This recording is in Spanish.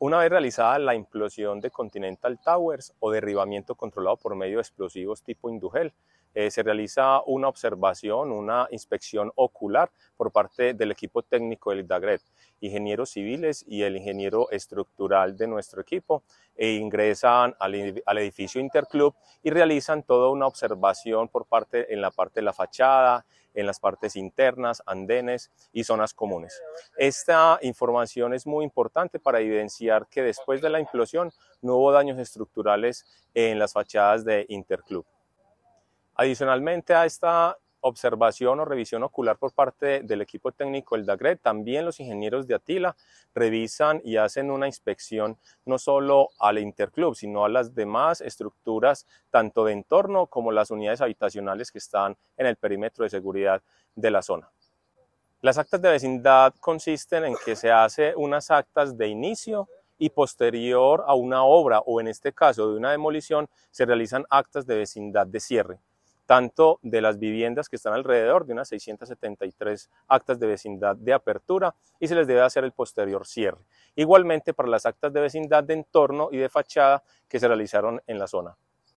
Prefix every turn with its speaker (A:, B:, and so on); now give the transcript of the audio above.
A: Una vez realizada la implosión de Continental Towers o derribamiento controlado por medio de explosivos tipo Indugel, eh, se realiza una observación, una inspección ocular por parte del equipo técnico del DAGRED, ingenieros civiles y el ingeniero estructural de nuestro equipo, e ingresan al, al edificio Interclub y realizan toda una observación por parte, en la parte de la fachada, en las partes internas, andenes y zonas comunes. Esta información es muy importante para evidenciar que después de la implosión no hubo daños estructurales en las fachadas de Interclub. Adicionalmente a esta observación o revisión ocular por parte del equipo técnico del DAGRED, también los ingenieros de Atila revisan y hacen una inspección no solo al interclub, sino a las demás estructuras, tanto de entorno como las unidades habitacionales que están en el perímetro de seguridad de la zona. Las actas de vecindad consisten en que se hace unas actas de inicio y posterior a una obra o en este caso de una demolición se realizan actas de vecindad de cierre tanto de las viviendas que están alrededor de unas 673 actas de vecindad de apertura y se les debe hacer el posterior cierre. Igualmente para las actas de vecindad de entorno y de fachada que se realizaron en la zona.